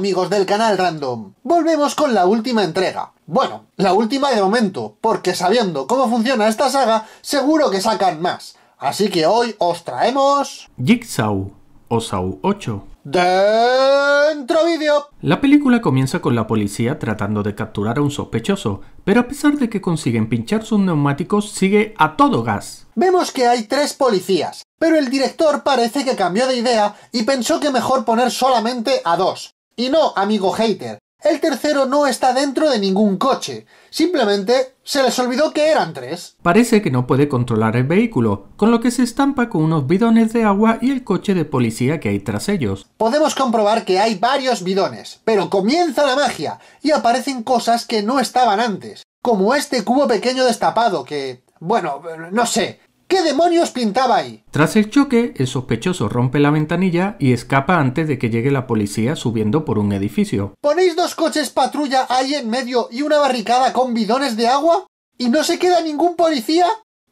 amigos del canal Random. Volvemos con la última entrega. Bueno, la última de momento, porque sabiendo cómo funciona esta saga, seguro que sacan más. Así que hoy os traemos... Jigsaw, o Saw 8. Dentro vídeo. La película comienza con la policía tratando de capturar a un sospechoso, pero a pesar de que consiguen pinchar sus neumáticos, sigue a todo gas. Vemos que hay tres policías, pero el director parece que cambió de idea y pensó que mejor poner solamente a dos, y no, amigo hater, el tercero no está dentro de ningún coche. Simplemente se les olvidó que eran tres. Parece que no puede controlar el vehículo, con lo que se estampa con unos bidones de agua y el coche de policía que hay tras ellos. Podemos comprobar que hay varios bidones, pero comienza la magia y aparecen cosas que no estaban antes, como este cubo pequeño destapado que... Bueno, no sé, ¿Qué demonios pintaba ahí? Tras el choque, el sospechoso rompe la ventanilla y escapa antes de que llegue la policía subiendo por un edificio. ¿Ponéis dos coches patrulla ahí en medio y una barricada con bidones de agua? ¿Y no se queda ningún policía?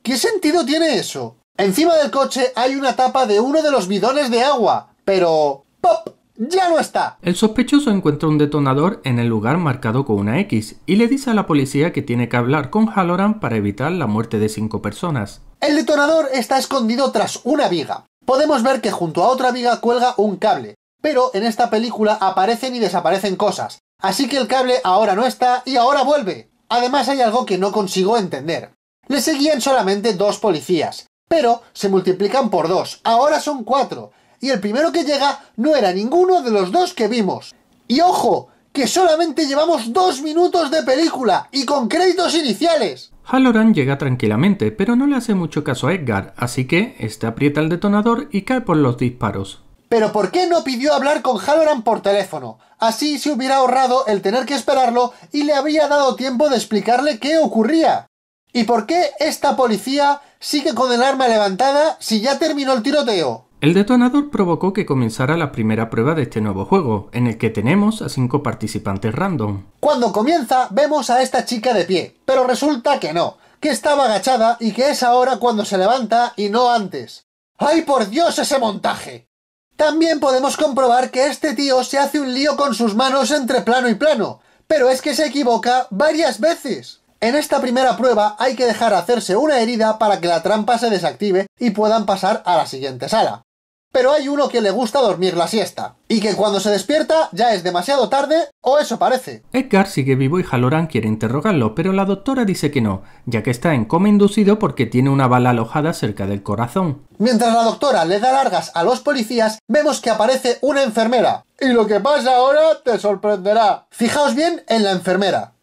¿Qué sentido tiene eso? Encima del coche hay una tapa de uno de los bidones de agua, pero... ¡Pop! ¡Ya no está! El sospechoso encuentra un detonador en el lugar marcado con una X y le dice a la policía que tiene que hablar con Halloran para evitar la muerte de cinco personas. El detonador está escondido tras una viga. Podemos ver que junto a otra viga cuelga un cable, pero en esta película aparecen y desaparecen cosas, así que el cable ahora no está y ahora vuelve. Además hay algo que no consigo entender. Le seguían solamente dos policías, pero se multiplican por dos, ahora son cuatro, y el primero que llega no era ninguno de los dos que vimos. Y ojo, que solamente llevamos dos minutos de película y con créditos iniciales. Halloran llega tranquilamente, pero no le hace mucho caso a Edgar, así que este aprieta el detonador y cae por los disparos. Pero ¿por qué no pidió hablar con Halloran por teléfono? Así se hubiera ahorrado el tener que esperarlo y le habría dado tiempo de explicarle qué ocurría. ¿Y por qué esta policía sigue con el arma levantada si ya terminó el tiroteo? El detonador provocó que comenzara la primera prueba de este nuevo juego, en el que tenemos a cinco participantes random. Cuando comienza, vemos a esta chica de pie, pero resulta que no, que estaba agachada y que es ahora cuando se levanta y no antes. ¡Ay por Dios ese montaje! También podemos comprobar que este tío se hace un lío con sus manos entre plano y plano, pero es que se equivoca varias veces. En esta primera prueba hay que dejar hacerse una herida para que la trampa se desactive y puedan pasar a la siguiente sala. Pero hay uno que le gusta dormir la siesta, y que cuando se despierta ya es demasiado tarde, o eso parece. Edgar sigue vivo y Haloran quiere interrogarlo, pero la doctora dice que no, ya que está en coma inducido porque tiene una bala alojada cerca del corazón. Mientras la doctora le da largas a los policías, vemos que aparece una enfermera. Y lo que pasa ahora te sorprenderá. Fijaos bien en la enfermera.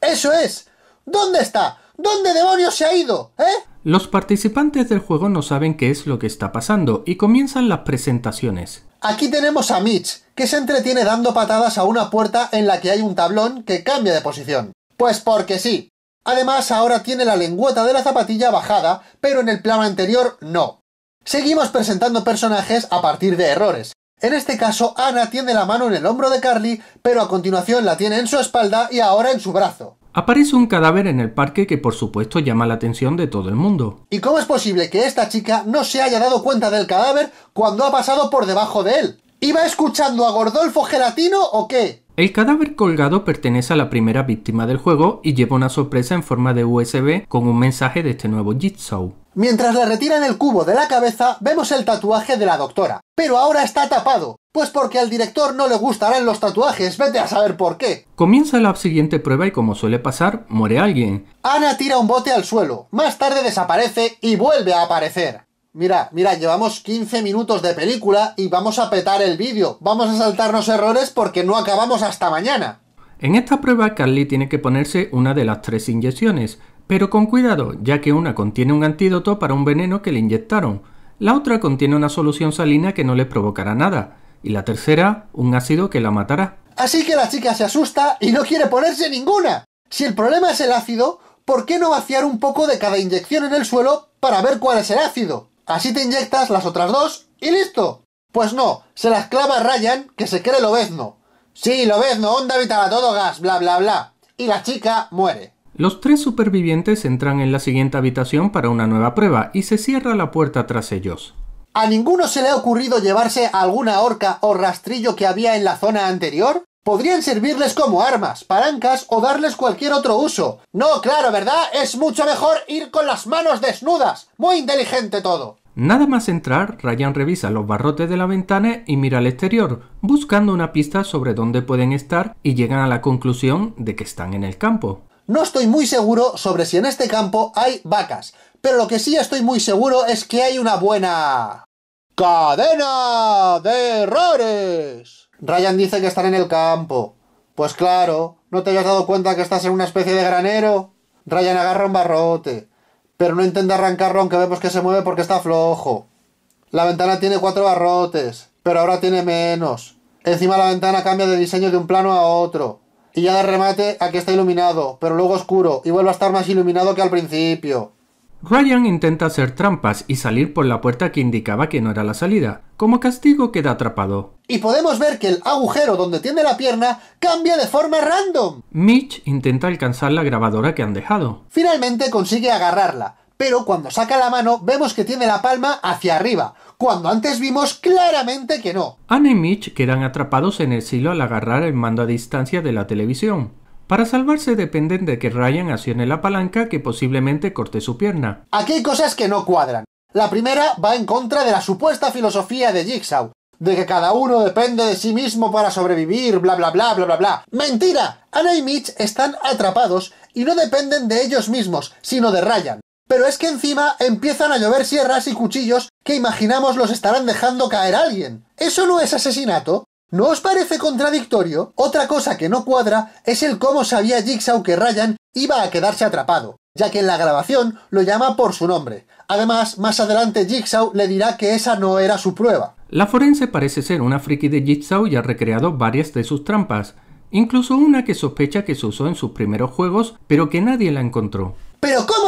Eso es. ¿Dónde está? ¿Dónde demonios se ha ido? ¿Eh? Los participantes del juego no saben qué es lo que está pasando y comienzan las presentaciones. Aquí tenemos a Mitch, que se entretiene dando patadas a una puerta en la que hay un tablón que cambia de posición. Pues porque sí. Además, ahora tiene la lengüeta de la zapatilla bajada, pero en el plano anterior no. Seguimos presentando personajes a partir de errores. En este caso, Ana tiene la mano en el hombro de Carly, pero a continuación la tiene en su espalda y ahora en su brazo. Aparece un cadáver en el parque que por supuesto llama la atención de todo el mundo. ¿Y cómo es posible que esta chica no se haya dado cuenta del cadáver cuando ha pasado por debajo de él? ¿Iba escuchando a Gordolfo Gelatino o qué? El cadáver colgado pertenece a la primera víctima del juego y lleva una sorpresa en forma de USB con un mensaje de este nuevo Jigsaw. Mientras le retiran el cubo de la cabeza, vemos el tatuaje de la doctora. Pero ahora está tapado, pues porque al director no le gustarán los tatuajes, vete a saber por qué. Comienza la siguiente prueba y como suele pasar, muere alguien. Ana tira un bote al suelo, más tarde desaparece y vuelve a aparecer. Mira, mira, llevamos 15 minutos de película y vamos a petar el vídeo. Vamos a saltarnos errores porque no acabamos hasta mañana. En esta prueba Carly tiene que ponerse una de las tres inyecciones, pero con cuidado, ya que una contiene un antídoto para un veneno que le inyectaron, la otra contiene una solución salina que no le provocará nada, y la tercera, un ácido que la matará. Así que la chica se asusta y no quiere ponerse ninguna. Si el problema es el ácido, ¿por qué no vaciar un poco de cada inyección en el suelo para ver cuál es el ácido? Así te inyectas las otras dos y listo. Pues no, se las clava Ryan, que se cree lobezno. Sí, lobezno, onda vital a todo gas, bla bla bla. Y la chica muere. Los tres supervivientes entran en la siguiente habitación para una nueva prueba y se cierra la puerta tras ellos. ¿A ninguno se le ha ocurrido llevarse alguna horca o rastrillo que había en la zona anterior? Podrían servirles como armas, palancas o darles cualquier otro uso. No, claro, ¿verdad? Es mucho mejor ir con las manos desnudas. Muy inteligente todo. Nada más entrar, Ryan revisa los barrotes de la ventana y mira al exterior, buscando una pista sobre dónde pueden estar y llegan a la conclusión de que están en el campo. No estoy muy seguro sobre si en este campo hay vacas, pero lo que sí estoy muy seguro es que hay una buena... ¡Cadena de errores! Ryan dice que están en el campo. Pues claro, ¿no te habías dado cuenta que estás en una especie de granero? Ryan agarra un barrote, pero no intenta arrancarlo aunque vemos que se mueve porque está flojo. La ventana tiene cuatro barrotes, pero ahora tiene menos. Encima la ventana cambia de diseño de un plano a otro. Y ya da remate, que está iluminado, pero luego oscuro, y vuelve a estar más iluminado que al principio. Ryan intenta hacer trampas y salir por la puerta que indicaba que no era la salida. Como castigo queda atrapado. Y podemos ver que el agujero donde tiene la pierna cambia de forma random. Mitch intenta alcanzar la grabadora que han dejado. Finalmente consigue agarrarla, pero cuando saca la mano vemos que tiene la palma hacia arriba, cuando antes vimos claramente que no. Ana y Mitch quedan atrapados en el silo al agarrar el mando a distancia de la televisión. Para salvarse dependen de que Ryan accione la palanca que posiblemente corte su pierna. Aquí hay cosas que no cuadran. La primera va en contra de la supuesta filosofía de Jigsaw, de que cada uno depende de sí mismo para sobrevivir, bla bla bla bla bla bla. ¡Mentira! Ana y Mitch están atrapados y no dependen de ellos mismos, sino de Ryan. Pero es que encima empiezan a llover sierras y cuchillos que imaginamos los estarán dejando caer alguien. ¿Eso no es asesinato? ¿No os parece contradictorio? Otra cosa que no cuadra es el cómo sabía Jigsaw que Ryan iba a quedarse atrapado, ya que en la grabación lo llama por su nombre. Además, más adelante Jigsaw le dirá que esa no era su prueba. La forense parece ser una friki de Jigsaw y ha recreado varias de sus trampas, incluso una que sospecha que se usó en sus primeros juegos, pero que nadie la encontró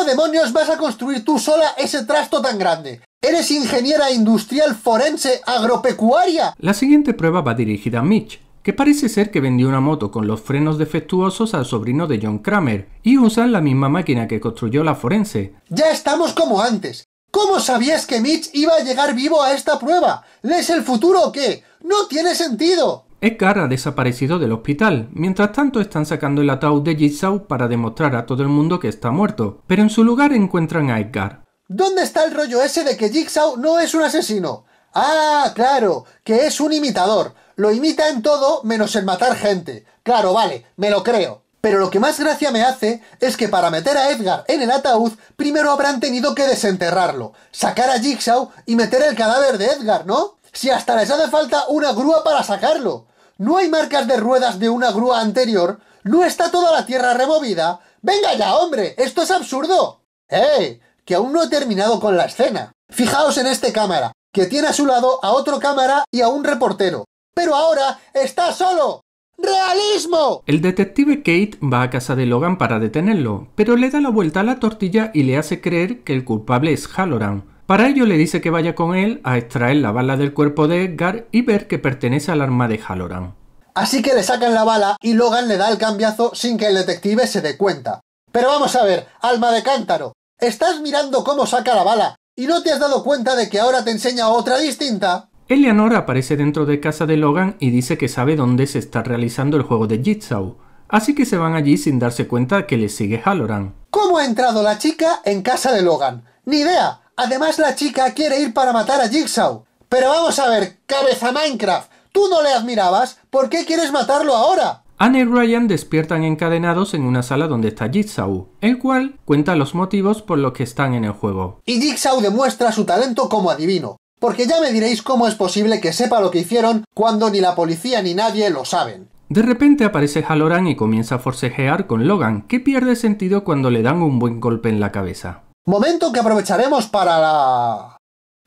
demonios vas a construir tú sola ese trasto tan grande? Eres ingeniera industrial forense agropecuaria. La siguiente prueba va dirigida a Mitch, que parece ser que vendió una moto con los frenos defectuosos al sobrino de John Kramer y usan la misma máquina que construyó la forense. Ya estamos como antes. ¿Cómo sabías que Mitch iba a llegar vivo a esta prueba? ¿Lees el futuro o qué? No tiene sentido. Edgar ha desaparecido del hospital. Mientras tanto están sacando el ataúd de Jigsaw para demostrar a todo el mundo que está muerto, pero en su lugar encuentran a Edgar. ¿Dónde está el rollo ese de que Jigsaw no es un asesino? Ah, claro, que es un imitador. Lo imita en todo menos en matar gente. Claro, vale, me lo creo. Pero lo que más gracia me hace es que para meter a Edgar en el ataúd, primero habrán tenido que desenterrarlo, sacar a Jigsaw y meter el cadáver de Edgar, ¿no? Si hasta les hace falta una grúa para sacarlo no hay marcas de ruedas de una grúa anterior, no está toda la tierra removida. Venga ya, hombre, esto es absurdo. ¡Eh! Que aún no he terminado con la escena. Fijaos en este cámara, que tiene a su lado a otro cámara y a un reportero. Pero ahora está solo. ¡Realismo! El detective Kate va a casa de Logan para detenerlo, pero le da la vuelta a la tortilla y le hace creer que el culpable es Halloran, para ello le dice que vaya con él a extraer la bala del cuerpo de Edgar y ver que pertenece al arma de Halloran. Así que le sacan la bala y Logan le da el cambiazo sin que el detective se dé cuenta. Pero vamos a ver, alma de cántaro, estás mirando cómo saca la bala y no te has dado cuenta de que ahora te enseña otra distinta. Eleanor aparece dentro de casa de Logan y dice que sabe dónde se está realizando el juego de Jigsaw, así que se van allí sin darse cuenta que le sigue Halloran. ¿Cómo ha entrado la chica en casa de Logan? ¡Ni idea! Además la chica quiere ir para matar a Jigsaw. Pero vamos a ver, cabeza Minecraft, tú no le admirabas, ¿por qué quieres matarlo ahora? Anne y Ryan despiertan encadenados en una sala donde está Jigsaw, el cual cuenta los motivos por los que están en el juego. Y Jigsaw demuestra su talento como adivino, porque ya me diréis cómo es posible que sepa lo que hicieron cuando ni la policía ni nadie lo saben. De repente aparece Haloran y comienza a forcejear con Logan, que pierde sentido cuando le dan un buen golpe en la cabeza. Momento que aprovecharemos para la...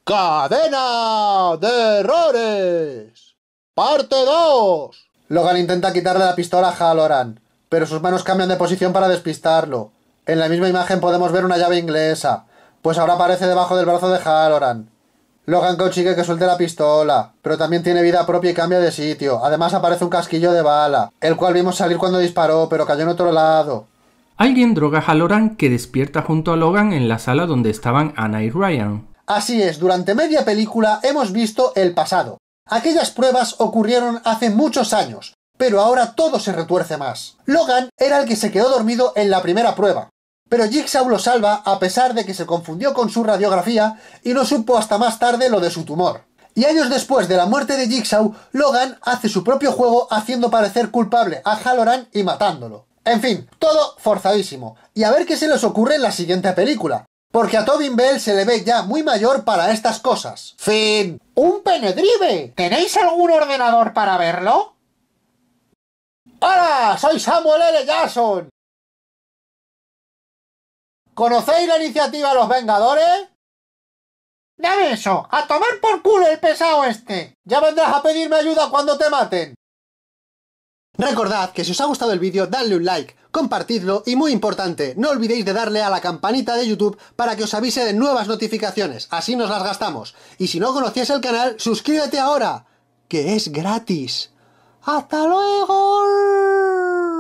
¡Cadena de errores! ¡Parte 2! Logan intenta quitarle la pistola a Halloran, pero sus manos cambian de posición para despistarlo. En la misma imagen podemos ver una llave inglesa, pues ahora aparece debajo del brazo de Halloran. Logan consigue que suelte la pistola, pero también tiene vida propia y cambia de sitio. Además aparece un casquillo de bala, el cual vimos salir cuando disparó, pero cayó en otro lado. Alguien droga a Haloran que despierta junto a Logan en la sala donde estaban Anna y Ryan. Así es, durante media película hemos visto el pasado. Aquellas pruebas ocurrieron hace muchos años, pero ahora todo se retuerce más. Logan era el que se quedó dormido en la primera prueba, pero Jigsaw lo salva a pesar de que se confundió con su radiografía y no supo hasta más tarde lo de su tumor. Y años después de la muerte de Jigsaw, Logan hace su propio juego haciendo parecer culpable a Haloran y matándolo. En fin, todo forzadísimo. Y a ver qué se les ocurre en la siguiente película. Porque a Tobin Bell se le ve ya muy mayor para estas cosas. Fin. ¡Un penedrive! ¿Tenéis algún ordenador para verlo? ¡Hola! ¡Soy Samuel L. Jackson! ¿Conocéis la iniciativa Los Vengadores? Dame eso, a tomar por culo el pesado este. Ya vendrás a pedirme ayuda cuando te maten. Recordad que si os ha gustado el vídeo, dadle un like, compartidlo y muy importante, no olvidéis de darle a la campanita de YouTube para que os avise de nuevas notificaciones, así nos las gastamos. Y si no conocías el canal, suscríbete ahora, que es gratis. ¡Hasta luego!